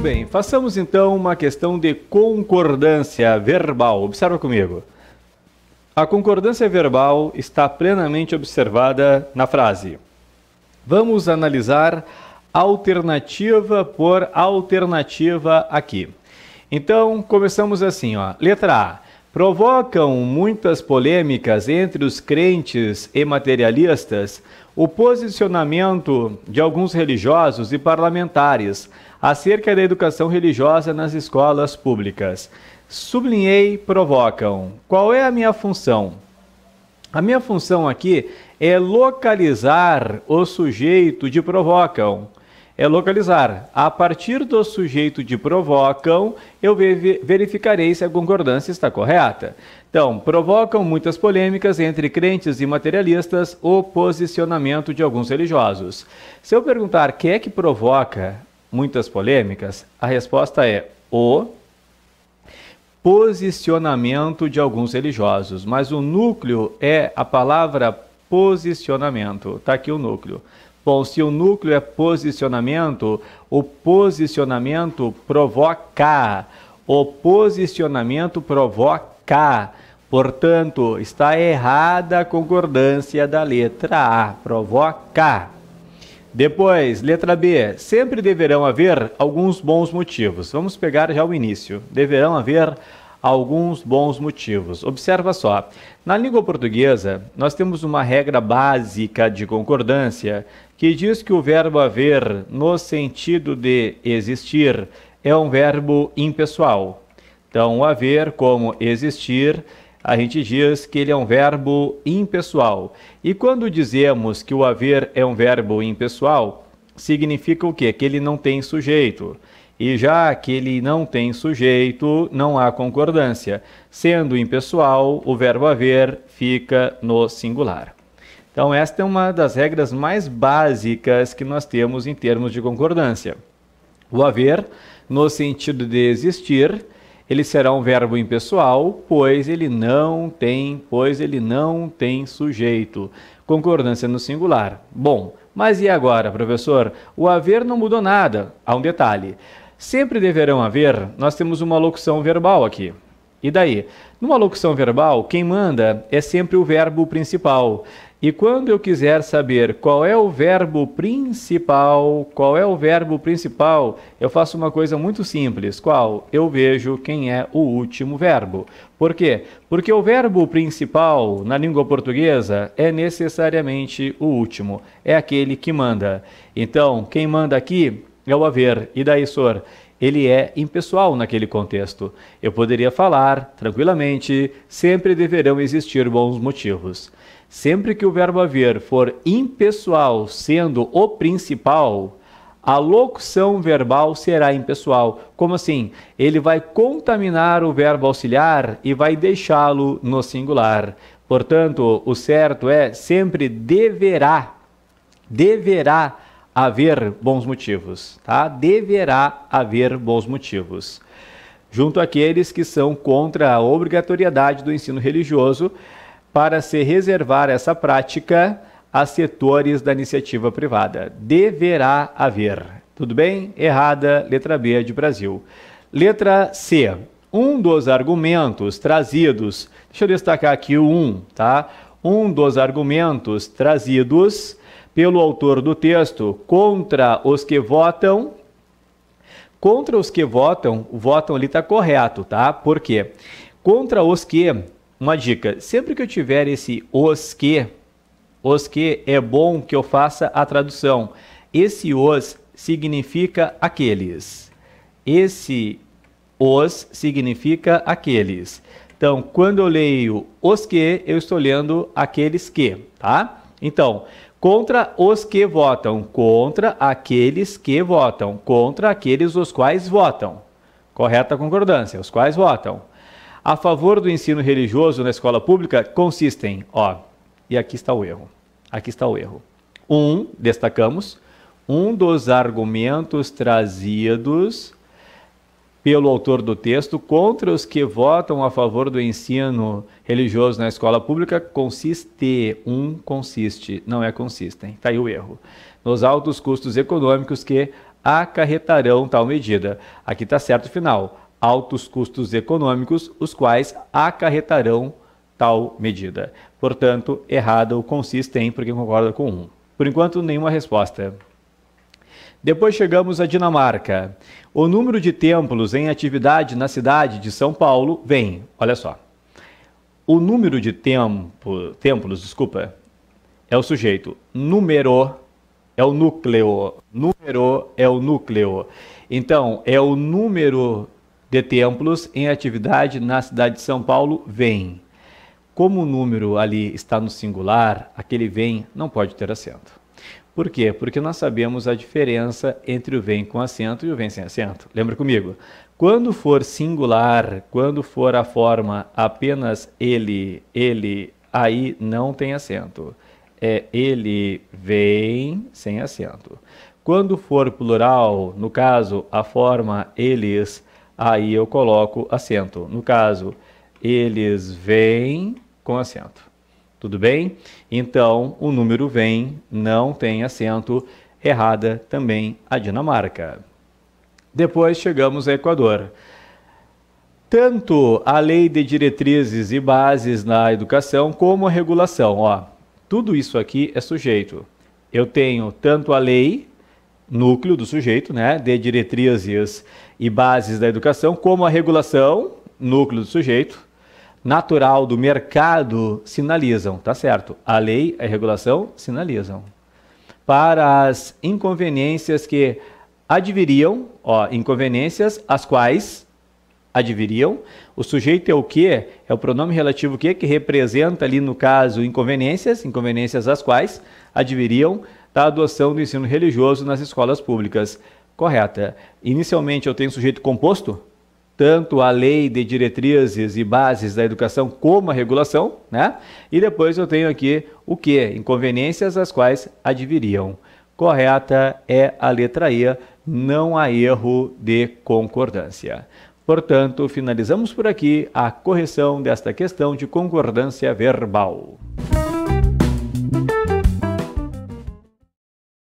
Muito bem, façamos então uma questão de concordância verbal. Observa comigo. A concordância verbal está plenamente observada na frase. Vamos analisar alternativa por alternativa aqui. Então, começamos assim, ó. Letra A. Provocam muitas polêmicas entre os crentes e materialistas o posicionamento de alguns religiosos e parlamentares acerca da educação religiosa nas escolas públicas. Sublinhei, provocam. Qual é a minha função? A minha função aqui é localizar o sujeito de provocam é localizar. A partir do sujeito de provocam, eu verificarei se a concordância está correta. Então, provocam muitas polêmicas entre crentes e materialistas o posicionamento de alguns religiosos. Se eu perguntar quem é que provoca muitas polêmicas, a resposta é o posicionamento de alguns religiosos, mas o núcleo é a palavra posicionamento. Está aqui o núcleo. Bom, se o núcleo é posicionamento, o posicionamento provoca. O posicionamento provoca. Portanto, está errada a concordância da letra A, provoca. Depois, letra B. Sempre deverão haver alguns bons motivos. Vamos pegar já o início. Deverão haver alguns bons motivos. Observa só: na língua portuguesa, nós temos uma regra básica de concordância que diz que o verbo haver, no sentido de existir, é um verbo impessoal. Então, o haver, como existir, a gente diz que ele é um verbo impessoal. E quando dizemos que o haver é um verbo impessoal, significa o quê? Que ele não tem sujeito. E já que ele não tem sujeito, não há concordância. Sendo impessoal, o verbo haver fica no singular. Então, esta é uma das regras mais básicas que nós temos em termos de concordância. O haver, no sentido de existir, ele será um verbo impessoal, pois ele não tem, pois ele não tem sujeito. Concordância no singular. Bom, mas e agora, professor? O haver não mudou nada. Há um detalhe. Sempre deverão haver, nós temos uma locução verbal aqui. E daí? Numa locução verbal, quem manda é sempre o verbo principal. E quando eu quiser saber qual é o verbo principal, qual é o verbo principal, eu faço uma coisa muito simples. Qual? Eu vejo quem é o último verbo. Por quê? Porque o verbo principal na língua portuguesa é necessariamente o último, é aquele que manda. Então, quem manda aqui é o haver. E daí, senhor? Ele é impessoal naquele contexto. Eu poderia falar tranquilamente, sempre deverão existir bons motivos. Sempre que o verbo haver for impessoal, sendo o principal, a locução verbal será impessoal. Como assim? Ele vai contaminar o verbo auxiliar e vai deixá-lo no singular. Portanto, o certo é sempre deverá. Deverá haver bons motivos, tá? Deverá haver bons motivos. Junto àqueles que são contra a obrigatoriedade do ensino religioso para se reservar essa prática a setores da iniciativa privada. Deverá haver. Tudo bem? Errada, letra B de Brasil. Letra C. Um dos argumentos trazidos, deixa eu destacar aqui o um, tá? Um dos argumentos trazidos pelo autor do texto contra os que votam. Contra os que votam, votam ali está correto, tá? Por quê? Contra os que, uma dica, sempre que eu tiver esse os que, os que é bom que eu faça a tradução. Esse os significa aqueles. Esse os significa aqueles. Então, quando eu leio os que, eu estou lendo aqueles que, tá? Então, contra os que votam, contra aqueles que votam, contra aqueles os quais votam. Correta concordância, os quais votam. A favor do ensino religioso na escola pública consistem, ó, e aqui está o erro. Aqui está o erro. Um, destacamos, um dos argumentos trazidos pelo autor do texto, contra os que votam a favor do ensino religioso na escola pública, consiste um, consiste, não é consistem, está aí o erro, nos altos custos econômicos que acarretarão tal medida. Aqui está certo o final, altos custos econômicos, os quais acarretarão tal medida. Portanto, errado o consistem, porque concorda com um. Por enquanto, nenhuma resposta. Depois chegamos à Dinamarca. O número de templos em atividade na cidade de São Paulo vem, olha só. O número de tempo, templos, desculpa, é o sujeito. Número é o núcleo. Número é o núcleo. Então, é o número de templos em atividade na cidade de São Paulo vem. Como o número ali está no singular, aquele vem não pode ter acento. Por quê? Porque nós sabemos a diferença entre o vem com acento e o vem sem acento. Lembra comigo? Quando for singular, quando for a forma apenas ele, ele, aí não tem acento. É ele vem sem acento. Quando for plural, no caso, a forma eles, aí eu coloco acento. No caso, eles vêm com acento. Tudo bem? Então, o número vem, não tem acento. Errada também a Dinamarca. Depois chegamos a Equador. Tanto a lei de diretrizes e bases na educação como a regulação, ó. Tudo isso aqui é sujeito. Eu tenho tanto a lei, núcleo do sujeito, né, de diretrizes e bases da educação, como a regulação, núcleo do sujeito, natural do mercado sinalizam, tá certo? A lei, a regulação sinalizam. Para as inconveniências que adviriam, ó, inconveniências as quais adviriam. O sujeito é o que? É o pronome relativo que que representa ali no caso inconveniências, inconveniências as quais adviriam da adoção do ensino religioso nas escolas públicas. Correta. Inicialmente eu tenho sujeito composto, tanto a lei de diretrizes e bases da educação como a regulação, né? E depois eu tenho aqui o que? Inconveniências as quais adviriam. Correta é a letra E, não há erro de concordância. Portanto, finalizamos por aqui a correção desta questão de concordância verbal.